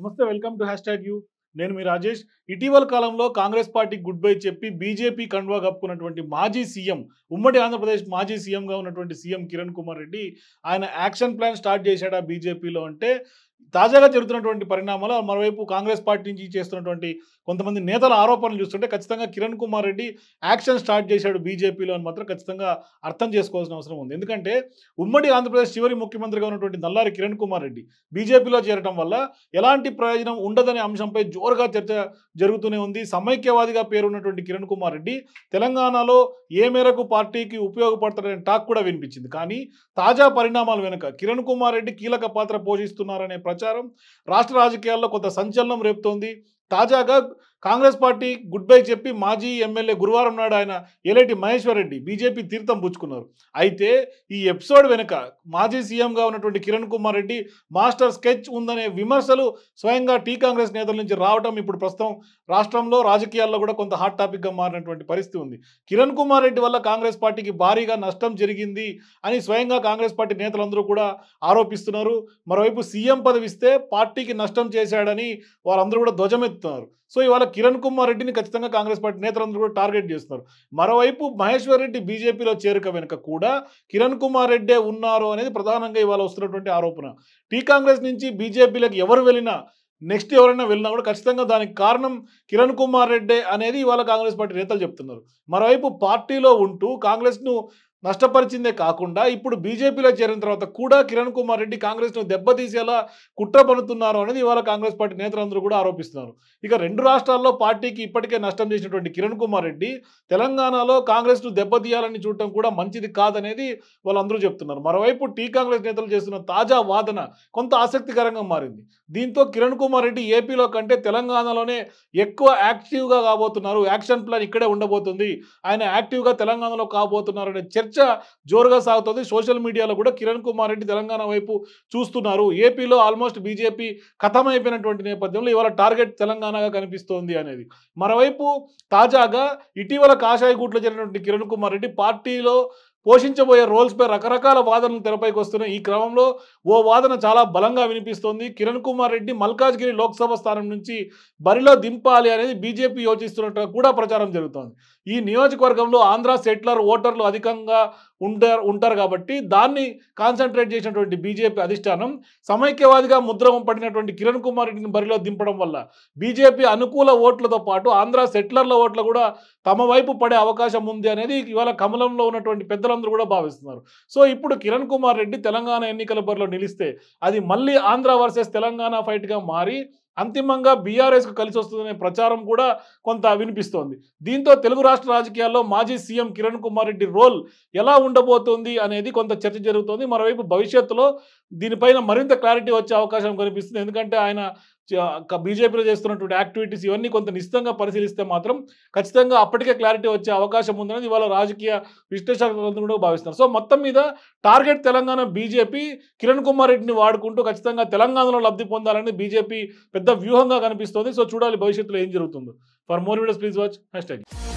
నమస్తే welcome to hashtag U నేను మీ రాజేష్ ఇటీవల కాలంలో కాంగ్రెస్ పార్టీ గుడ్ బై చెప్పి బీజేపీ కండువా కప్పుకున్నటువంటి మాజీ సీఎం ఉమ్మడి ఆంధ్రప్రదేశ్ మాజీ సీఎంగా ఉన్నటువంటి సీఎం కిరణ్ కుమార్ రెడ్డి ఆయన యాక్షన్ ప్లాన్ స్టార్ట్ చేశాడా బీజేపీలో అంటే తాజాగా జరుగుతున్నటువంటి పరిణామాలు మరోవైపు కాంగ్రెస్ పార్టీ నుంచి చేస్తున్నటువంటి కొంతమంది నేతల ఆరోపణలు చూస్తుంటే ఖచ్చితంగా కిరణ్ కుమార్ రెడ్డి యాక్షన్ స్టార్ట్ చేశాడు బీజేపీలో అని మాత్రం ఖచ్చితంగా అర్థం చేసుకోవాల్సిన అవసరం ఉంది ఎందుకంటే ఉమ్మడి ఆంధ్రప్రదేశ్ చివరి ముఖ్యమంత్రిగా ఉన్నటువంటి నల్లారి కిరణ్ కుమార్ రెడ్డి బీజేపీలో చేరటం వల్ల ఎలాంటి ప్రయోజనం ఉండదనే అంశంపై జోరుగా చర్చ జరుగుతూనే ఉంది సమైక్యవాదిగా పేరున్నటువంటి కిరణ్ కుమార్ రెడ్డి తెలంగాణలో ఏ మేరకు పార్టీకి ఉపయోగపడతాడనే టాక్ కూడా వినిపించింది కానీ తాజా పరిణామాల వెనుక కిరణ్ కుమార్ రెడ్డి కీలక పాత్ర పోషిస్తున్నారనే ప్రచారం రాష్ట్ర రాజకీయాల్లో కొంత సంచలనం రేపుతోంది తాజాగా కాంగ్రెస్ పార్టీ గుడ్ బై చెప్పి మాజీ ఎమ్మెల్యే గురువారం నాడు ఆయన ఎలేటి మహేశ్వర్ రెడ్డి బీజేపీ తీర్థం పుచ్చుకున్నారు అయితే ఈ ఎపిసోడ్ వెనుక మాజీ సీఎంగా ఉన్నటువంటి కిరణ్ కుమార్ రెడ్డి మాస్టర్ స్కెచ్ ఉందనే విమర్శలు స్వయంగా టీ కాంగ్రెస్ నేతల నుంచి రావడం ఇప్పుడు ప్రస్తుతం రాష్ట్రంలో రాజకీయాల్లో కూడా కొంత హాట్ టాపిక్గా మారినటువంటి పరిస్థితి ఉంది కిరణ్ కుమార్ రెడ్డి వల్ల కాంగ్రెస్ పార్టీకి భారీగా నష్టం జరిగింది అని స్వయంగా కాంగ్రెస్ పార్టీ నేతలందరూ కూడా ఆరోపిస్తున్నారు మరోవైపు సీఎం పదవిస్తే పార్టీకి నష్టం చేశాడని వారందరూ కూడా ధ్వజమెత్తుతున్నారు సో ఇవాళ కిరణ్ కుమార్ రెడ్డిని ఖచ్చితంగా కాంగ్రెస్ పార్టీ నేతలందరూ కూడా టార్గెట్ చేస్తున్నారు మరోవైపు మహేశ్వర్ రెడ్డి బీజేపీలో చేరిక వెనుక కూడా కిరణ్ కుమార్ రెడ్డే ఉన్నారు అనేది ప్రధానంగా ఇవాళ వస్తున్నటువంటి ఆరోపణ టీ కాంగ్రెస్ నుంచి బీజేపీలకు ఎవరు వెళ్ళినా నెక్స్ట్ ఎవరైనా వెళ్ళినా కూడా ఖచ్చితంగా దానికి కారణం కిరణ్ కుమార్ రెడ్డి అనేది ఇవాళ కాంగ్రెస్ పార్టీ నేతలు చెప్తున్నారు మరోవైపు పార్టీలో ఉంటూ కాంగ్రెస్ను నష్టపరిచిందే కాకుండా ఇప్పుడు బీజేపీలో చేరిన తర్వాత కూడా కిరణ్ కుమార్ రెడ్డి కాంగ్రెస్ను దెబ్బతీసేలా కుట్ర పనుతున్నారు అనేది ఇవాళ కాంగ్రెస్ పార్టీ నేతలందరూ కూడా ఆరోపిస్తున్నారు ఇక రెండు రాష్ట్రాల్లో పార్టీకి ఇప్పటికే నష్టం చేసినటువంటి కిరణ్ కుమార్ రెడ్డి తెలంగాణలో కాంగ్రెస్ను దెబ్బతీయాలని చూడటం కూడా మంచిది కాదనేది వాళ్ళందరూ చెప్తున్నారు మరోవైపు టీ కాంగ్రెస్ నేతలు చేస్తున్న తాజా వాదన కొంత ఆసక్తికరంగా మారింది దీంతో కిరణ్ కుమార్ రెడ్డి ఏపీలో కంటే తెలంగాణలోనే ఎక్కువ యాక్టివ్గా కాబోతున్నారు యాక్షన్ ప్లాన్ ఇక్కడే ఉండబోతుంది ఆయన యాక్టివ్గా తెలంగాణలో కాబోతున్నారు అనే చర్చ చర్చ జోరుగా సాగుతుంది సోషల్ మీడియాలో కూడా కిరణ్ కుమార్ రెడ్డి తెలంగాణ వైపు చూస్తున్నారు ఏపీలో ఆల్మోస్ట్ బీజేపీ కథమైపోయినటువంటి నేపథ్యంలో ఇవాళ టార్గెట్ తెలంగాణగా కనిపిస్తోంది అనేది మరోవైపు తాజాగా ఇటీవల కాషాయగూట్లో జరిగినటువంటి కిరణ్ కుమార్ రెడ్డి పార్టీలో పోషించబోయే రోల్స్పై రకరకాల వాదనలు తెరపైకి వస్తున్న ఈ క్రమంలో ఓ వాదన చాలా బలంగా వినిపిస్తోంది కిరణ్ కుమార్ రెడ్డి మల్కాజ్గిరి లోక్సభ స్థానం నుంచి బరిలో దింపాలి అనేది బీజేపీ యోచిస్తున్నట్టు కూడా ప్రచారం జరుగుతోంది ఈ నియోజకవర్గంలో ఆంధ్ర సెట్లర్ ఓటర్లు అధికంగా ఉంటారు ఉంటారు కాబట్టి దాన్ని కాన్సన్ట్రేట్ చేసినటువంటి బీజేపీ అధిష్టానం సమైక్యవాదిగా ముద్ర పడినటువంటి కిరణ్ కుమార్ రెడ్డిని బరిలో దింపడం వల్ల బీజేపీ అనుకూల ఓట్లతో పాటు ఆంధ్ర సెట్లర్ల ఓట్లు కూడా తమ వైపు పడే అవకాశం ఉంది అనేది ఇవాళ కమలంలో ఉన్నటువంటి పెద్ద ప్రజలందరూ కూడా భావిస్తున్నారు సో ఇప్పుడు కిరణ్ కుమార్ రెడ్డి తెలంగాణ ఎన్నికల బరిలో నిలిస్తే అది మళ్ళీ ఆంధ్ర వర్సెస్ తెలంగాణ ఫైట్గా మారి అంతిమంగా బీఆర్ఎస్కు కలిసి వస్తుందనే ప్రచారం కూడా కొంత వినిపిస్తోంది దీంతో తెలుగు రాష్ట్ర రాజకీయాల్లో మాజీ సీఎం కిరణ్ కుమార్ రెడ్డి రోల్ ఎలా ఉండబోతుంది అనేది కొంత చర్చ జరుగుతోంది మరోవైపు భవిష్యత్తులో దీనిపైన మరింత క్లారిటీ వచ్చే అవకాశం కనిపిస్తుంది ఎందుకంటే ఆయన బీజేపీలో చేస్తున్నటువంటి యాక్టివిటీస్ ఇవన్నీ కొంత నిశ్చితంగా పరిశీలిస్తే మాత్రం ఖచ్చితంగా అప్పటికే క్లారిటీ వచ్చే అవకాశం ఉందనేది ఇవాళ రాజకీయ విశ్లేషణ కూడా భావిస్తున్నారు సో మొత్తం మీద టార్గెట్ తెలంగాణ బీజేపీ కిరణ్ కుమార్ రెడ్డిని వాడుకుంటూ ఖచ్చితంగా తెలంగాణలో లబ్ధి పొందాలని బీజేపీ పెద్ద వ్యూహంగా కనిపిస్తుంది సో చూడాలి భవిష్యత్తులో ఏం జరుగుతుందో for more videos please watch hash